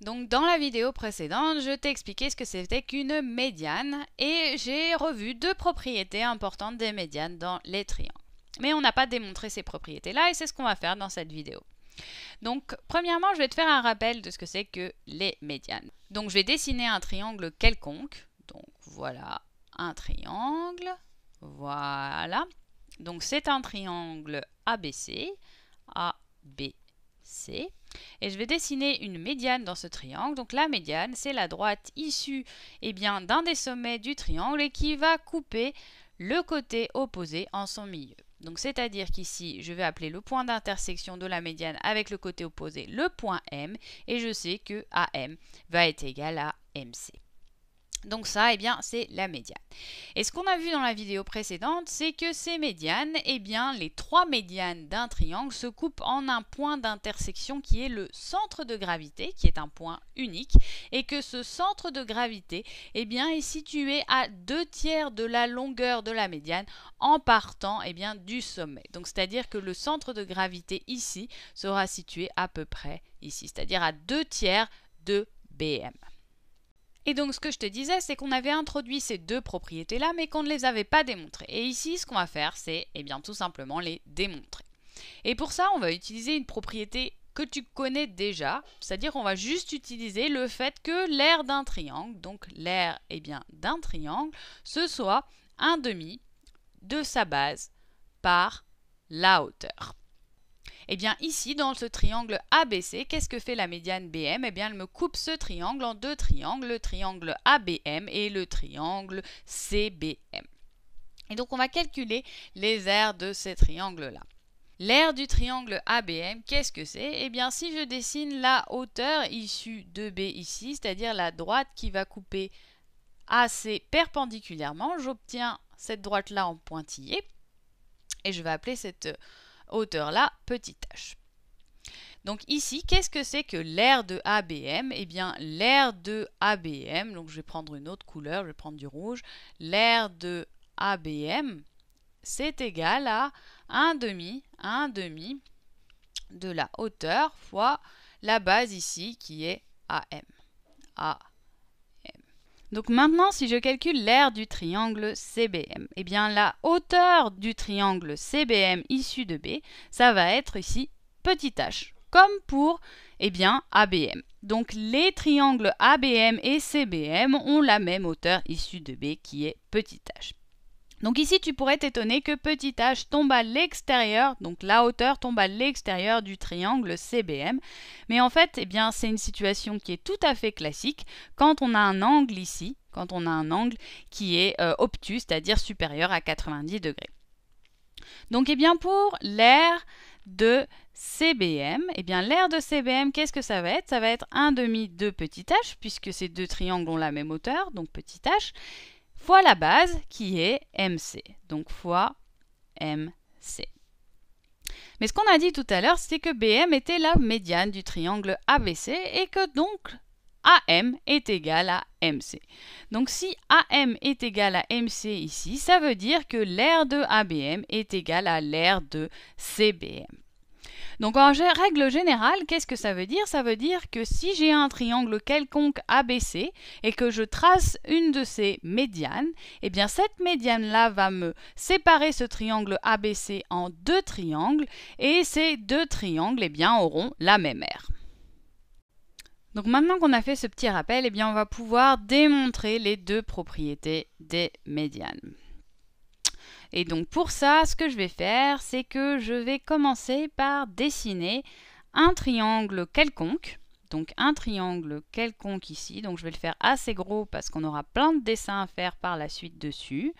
Donc dans la vidéo précédente, je t'ai expliqué ce que c'était qu'une médiane et j'ai revu deux propriétés importantes des médianes dans les triangles. Mais on n'a pas démontré ces propriétés-là et c'est ce qu'on va faire dans cette vidéo. Donc premièrement, je vais te faire un rappel de ce que c'est que les médianes. Donc je vais dessiner un triangle quelconque. Donc voilà, un triangle. Voilà. Donc c'est un triangle ABC, ABC C. Et je vais dessiner une médiane dans ce triangle. Donc la médiane, c'est la droite issue eh bien, d'un des sommets du triangle et qui va couper le côté opposé en son milieu. Donc c'est-à-dire qu'ici, je vais appeler le point d'intersection de la médiane avec le côté opposé le point M et je sais que AM va être égal à MC. Donc ça, eh bien, c'est la médiane. Et ce qu'on a vu dans la vidéo précédente, c'est que ces médianes, eh bien, les trois médianes d'un triangle se coupent en un point d'intersection qui est le centre de gravité, qui est un point unique, et que ce centre de gravité, eh bien, est situé à deux tiers de la longueur de la médiane en partant, eh bien, du sommet. Donc c'est-à-dire que le centre de gravité ici sera situé à peu près ici, c'est-à-dire à deux tiers de BM. Et donc ce que je te disais, c'est qu'on avait introduit ces deux propriétés-là, mais qu'on ne les avait pas démontrées. Et ici, ce qu'on va faire, c'est eh bien tout simplement les démontrer. Et pour ça, on va utiliser une propriété que tu connais déjà, c'est-à-dire qu'on va juste utiliser le fait que l'aire d'un triangle, donc l'aire eh bien d'un triangle, ce soit un demi de sa base par la hauteur. Eh bien ici, dans ce triangle ABC, qu'est-ce que fait la médiane BM Eh bien elle me coupe ce triangle en deux triangles, le triangle ABM et le triangle CBM. Et donc on va calculer les aires de ces triangles-là. L'aire du triangle ABM, qu'est-ce que c'est Eh bien, si je dessine la hauteur issue de B ici, c'est-à-dire la droite qui va couper AC perpendiculairement, j'obtiens cette droite-là en pointillé, et je vais appeler cette hauteur là, petite h. Donc ici, qu'est-ce que c'est que l'aire de ABM Eh bien, l'aire de ABM, donc je vais prendre une autre couleur, je vais prendre du rouge, l'aire de ABM, c'est égal à 1 demi, 1 demi de la hauteur fois la base ici qui est AM. AM. Donc maintenant, si je calcule l'aire du triangle CBM, eh bien la hauteur du triangle CBM issu de B, ça va être ici petit h, comme pour eh bien, ABM. Donc les triangles ABM et CBM ont la même hauteur issue de B qui est petit h. Donc ici, tu pourrais t'étonner que petit h tombe à l'extérieur, donc la hauteur tombe à l'extérieur du triangle CBM. Mais en fait, eh bien, c'est une situation qui est tout à fait classique quand on a un angle ici, quand on a un angle qui est euh, obtus, c'est-à-dire supérieur à 90 degrés. Donc eh bien, pour l'air de CBM, eh bien l'aire de CBM, qu'est-ce que ça va être Ça va être 1 demi de petit h, puisque ces deux triangles ont la même hauteur, donc petit h fois la base qui est MC. Donc fois MC. Mais ce qu'on a dit tout à l'heure, c'est que BM était la médiane du triangle ABC et que donc AM est égal à MC. Donc si AM est égal à MC ici, ça veut dire que l'aire de ABM est égale à l'aire de CBM. Donc en règle générale, qu'est-ce que ça veut dire Ça veut dire que si j'ai un triangle quelconque ABC et que je trace une de ses médianes, eh bien cette médiane-là va me séparer ce triangle ABC en deux triangles et ces deux triangles eh bien, auront la même aire. Donc maintenant qu'on a fait ce petit rappel, eh bien on va pouvoir démontrer les deux propriétés des médianes. Et donc pour ça, ce que je vais faire, c'est que je vais commencer par dessiner un triangle quelconque. Donc un triangle quelconque ici. Donc je vais le faire assez gros parce qu'on aura plein de dessins à faire par la suite dessus.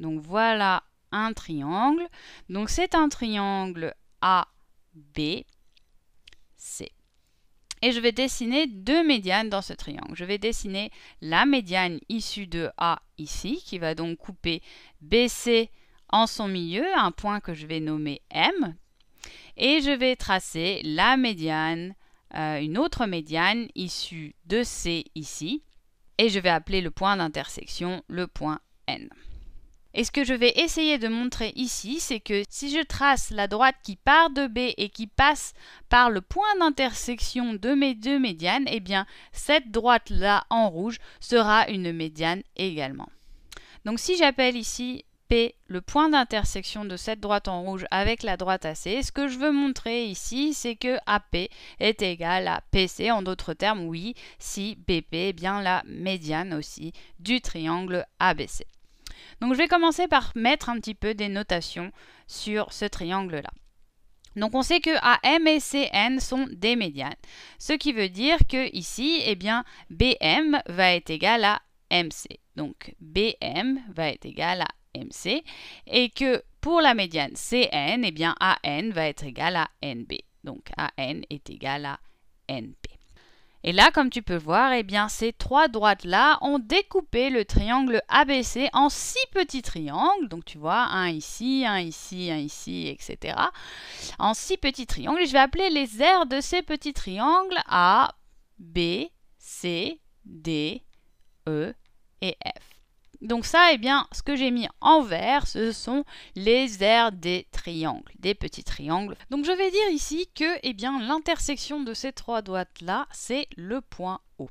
Donc voilà un triangle. Donc c'est un triangle A, B, C. Et je vais dessiner deux médianes dans ce triangle. Je vais dessiner la médiane issue de A ici, qui va donc couper BC en son milieu un point que je vais nommer M et je vais tracer la médiane, euh, une autre médiane issue de C ici et je vais appeler le point d'intersection le point N. Et ce que je vais essayer de montrer ici, c'est que si je trace la droite qui part de B et qui passe par le point d'intersection de mes deux médianes, et eh bien cette droite-là en rouge sera une médiane également. Donc si j'appelle ici le point d'intersection de cette droite en rouge avec la droite AC, ce que je veux montrer ici, c'est que AP est égal à PC, en d'autres termes, oui, si BP est bien la médiane aussi du triangle ABC. Donc je vais commencer par mettre un petit peu des notations sur ce triangle-là. Donc on sait que AM et CN sont des médianes, ce qui veut dire que ici, eh bien, BM va être égal à MC. Donc BM va être égal à MC et que pour la médiane CN, eh bien AN va être égal à NB. Donc AN est égal à NP. Et là, comme tu peux voir, eh bien, ces trois droites-là ont découpé le triangle ABC en six petits triangles. Donc, tu vois, un ici, un ici, un ici, etc. En six petits triangles. je vais appeler les aires de ces petits triangles A, B, C, D, E et F. Donc ça, eh bien, ce que j'ai mis en vert, ce sont les aires des triangles, des petits triangles. Donc je vais dire ici que, eh bien, l'intersection de ces trois droites-là, c'est le point O.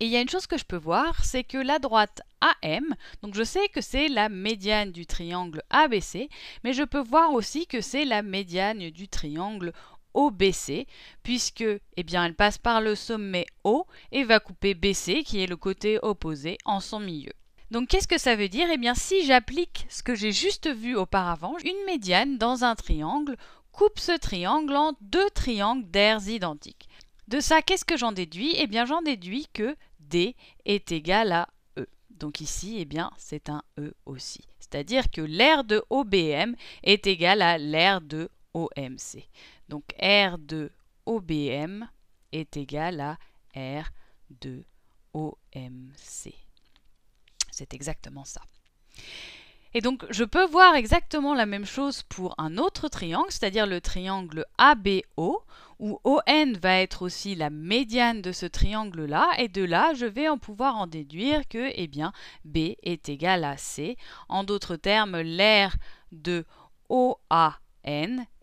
Et il y a une chose que je peux voir, c'est que la droite AM, donc je sais que c'est la médiane du triangle ABC, mais je peux voir aussi que c'est la médiane du triangle OBC, puisque eh bien, elle passe par le sommet O et va couper BC, qui est le côté opposé, en son milieu. Donc qu'est-ce que ça veut dire Eh bien si j'applique ce que j'ai juste vu auparavant, une médiane dans un triangle coupe ce triangle en deux triangles d'aires identiques. De ça, qu'est-ce que j'en déduis Eh bien j'en déduis que D est égal à E. Donc ici, eh bien c'est un E aussi. C'est-à-dire que l'aire de OBM est égale à l'aire de OMC. Donc R de OBM est égal à R de OMC. C'est exactement ça. Et donc je peux voir exactement la même chose pour un autre triangle, c'est-à-dire le triangle ABO, où ON va être aussi la médiane de ce triangle-là, et de là je vais en pouvoir en déduire que eh bien, B est égal à C. En d'autres termes, l'aire de OAN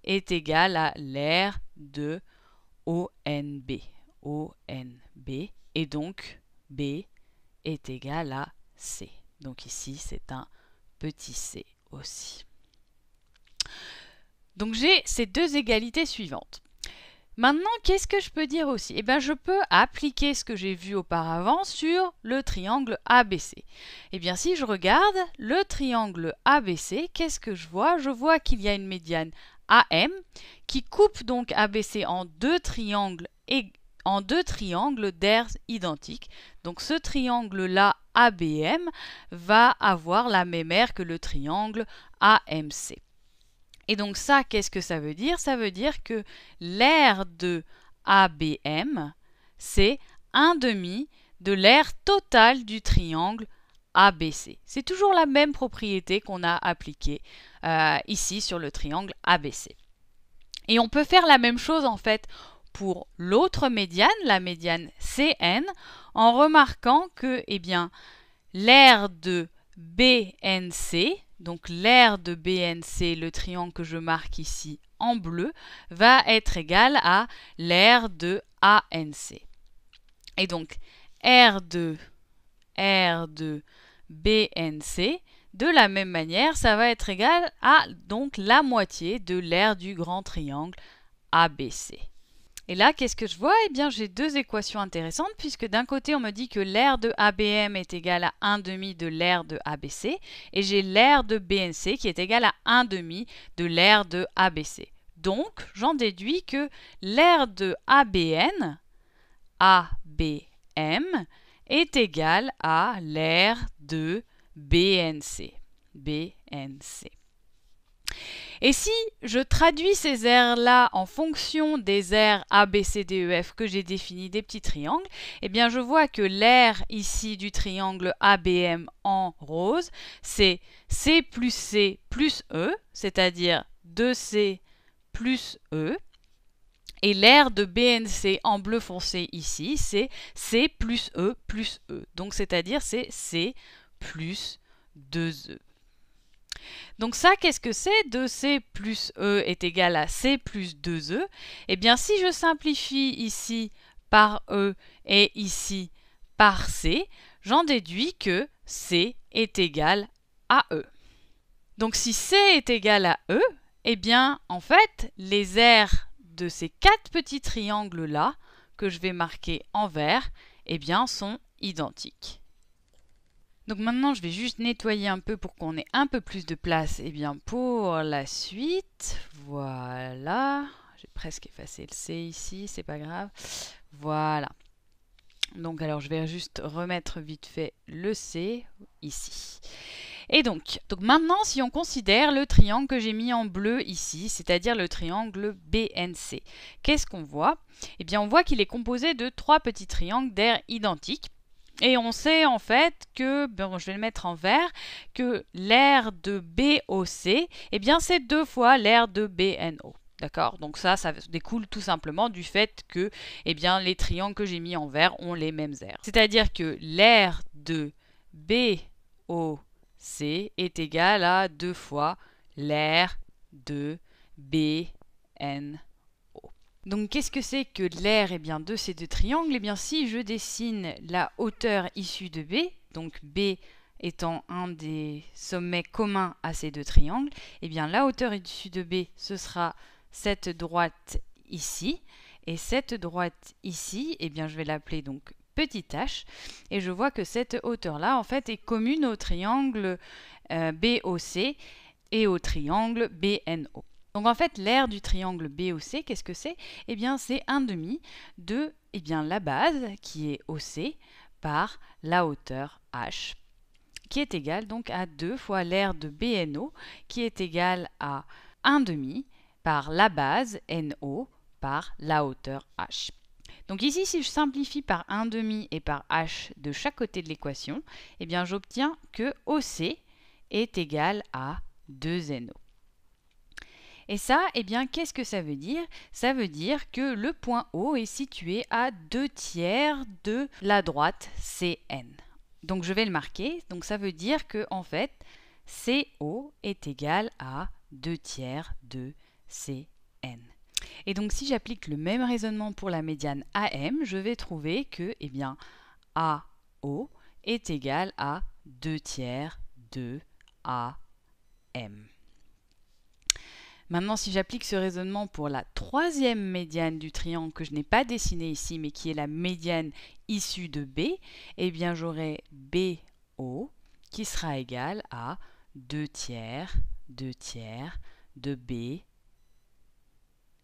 est égal à l'aire de ONB. ONB, et donc B est égal à C. Donc ici, c'est un petit c aussi. Donc j'ai ces deux égalités suivantes. Maintenant, qu'est-ce que je peux dire aussi Eh bien, je peux appliquer ce que j'ai vu auparavant sur le triangle ABC. Eh bien, si je regarde le triangle ABC, qu'est-ce que je vois Je vois qu'il y a une médiane AM qui coupe donc ABC en deux triangles en deux triangles d'aires identiques. Donc ce triangle-là ABM va avoir la même aire que le triangle AMC. Et donc ça, qu'est-ce que ça veut dire Ça veut dire que l'aire de ABM, c'est 1 demi de l'aire totale du triangle ABC. C'est toujours la même propriété qu'on a appliquée euh, ici sur le triangle ABC. Et on peut faire la même chose en fait pour l'autre médiane, la médiane CN, en remarquant que eh bien, l'aire de BNC, donc l'aire de BNC, le triangle que je marque ici en bleu, va être égal à l'aire de ANC. Et donc, R de, R de BNC, de la même manière, ça va être égal à donc la moitié de l'aire du grand triangle ABC. Et là, qu'est-ce que je vois Eh bien, j'ai deux équations intéressantes, puisque d'un côté, on me dit que l'air de ABM est égal à 1 demi de l'air de ABC, et j'ai l'air de BNC qui est égal à 1 demi de l'air de ABC. Donc, j'en déduis que l'air de ABN, ABM, est égal à l'air de BNC. BNC. Et si je traduis ces aires-là en fonction des aires A, B, C, D, E, F que j'ai définis des petits triangles, eh bien je vois que l'aire ici du triangle ABM en rose, c'est C plus C plus E, c'est-à-dire 2C plus E. Et l'aire de BNC en bleu foncé ici, c'est C plus E plus E. Donc c'est-à-dire c'est C plus 2E. Donc ça, qu'est-ce que c'est 2C plus E est égal à C plus 2E Eh bien, si je simplifie ici par E et ici par C, j'en déduis que C est égal à E. Donc si C est égal à E, eh bien, en fait, les aires de ces quatre petits triangles-là, que je vais marquer en vert, eh bien, sont identiques. Donc maintenant, je vais juste nettoyer un peu pour qu'on ait un peu plus de place et eh bien, pour la suite. Voilà. J'ai presque effacé le C ici, c'est pas grave. Voilà. Donc alors, je vais juste remettre vite fait le C ici. Et donc, donc maintenant, si on considère le triangle que j'ai mis en bleu ici, c'est-à-dire le triangle BNC, qu'est-ce qu'on voit Eh bien, on voit qu'il est composé de trois petits triangles d'air identiques. Et on sait en fait que, je vais le mettre en vert, que l'air de BOC, eh bien c'est deux fois l'air de BNO. D'accord Donc ça, ça découle tout simplement du fait que eh bien, les triangles que j'ai mis en vert ont les mêmes airs. C'est-à-dire que l'air de BOC est égal à deux fois l'air de BNO. Donc qu'est-ce que c'est que l'air eh bien, de ces deux triangles Eh bien si je dessine la hauteur issue de B, donc B étant un des sommets communs à ces deux triangles, eh bien la hauteur issue de B, ce sera cette droite ici. Et cette droite ici, eh bien je vais l'appeler donc petit h. Et je vois que cette hauteur-là, en fait, est commune au triangle euh, BOC et au triangle BNO. Donc en fait, l'aire du triangle BOC, qu'est-ce que c'est Eh bien, c'est un demi de eh bien, la base, qui est OC, par la hauteur H, qui est égale donc à 2 fois l'aire de BNO, qui est égale à 1 demi par la base NO par la hauteur H. Donc ici, si je simplifie par 1 demi et par H de chaque côté de l'équation, eh bien j'obtiens que OC est égal à 2NO. Et ça, eh bien, qu'est-ce que ça veut dire Ça veut dire que le point O est situé à 2 tiers de la droite CN. Donc je vais le marquer. Donc ça veut dire que en fait, CO est égal à 2 tiers de CN. Et donc si j'applique le même raisonnement pour la médiane AM, je vais trouver que eh bien, AO est égal à 2 tiers de AM. Maintenant, si j'applique ce raisonnement pour la troisième médiane du triangle que je n'ai pas dessinée ici, mais qui est la médiane issue de B, eh bien j'aurai BO qui sera égal à 2 tiers, 2 tiers de B.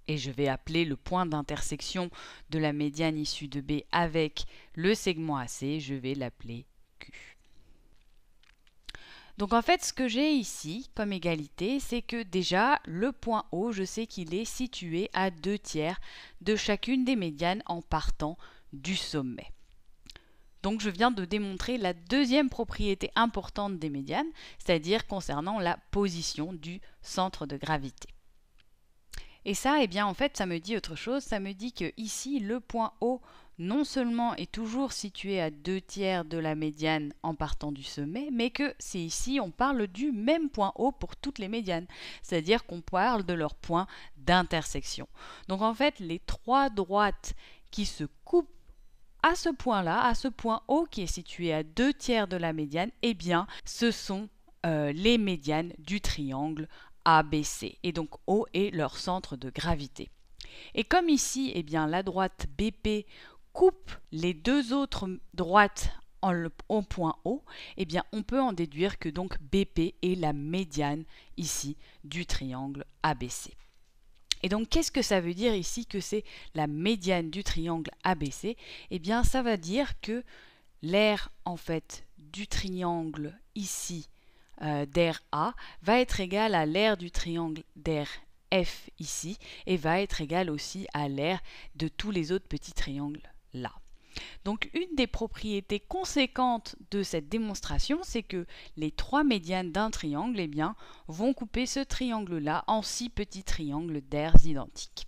Et je vais appeler le point d'intersection de la médiane issue de B avec le segment AC, je vais l'appeler Q. Donc en fait, ce que j'ai ici comme égalité, c'est que déjà, le point O, je sais qu'il est situé à deux tiers de chacune des médianes en partant du sommet. Donc je viens de démontrer la deuxième propriété importante des médianes, c'est-à-dire concernant la position du centre de gravité. Et ça, eh bien en fait, ça me dit autre chose, ça me dit que ici, le point O non seulement est toujours situé à deux tiers de la médiane en partant du sommet, mais que c'est ici on parle du même point haut pour toutes les médianes, c'est-à-dire qu'on parle de leur point d'intersection. Donc en fait, les trois droites qui se coupent à ce point-là, à ce point O qui est situé à deux tiers de la médiane, eh bien, ce sont euh, les médianes du triangle ABC. Et donc O est leur centre de gravité. Et comme ici, eh bien, la droite BP coupe les deux autres droites en, point O eh bien on peut en déduire que donc BP est la médiane ici du triangle ABC. Et donc, qu'est-ce que ça veut dire ici que c'est la médiane du triangle ABC Eh bien, ça va dire que l'aire, en fait, du triangle ici euh, d'air A va être égale à l'aire du triangle d'air F ici et va être égale aussi à l'aire de tous les autres petits triangles donc une des propriétés conséquentes de cette démonstration, c'est que les trois médianes d'un triangle eh bien, vont couper ce triangle-là en six petits triangles d'aires identiques.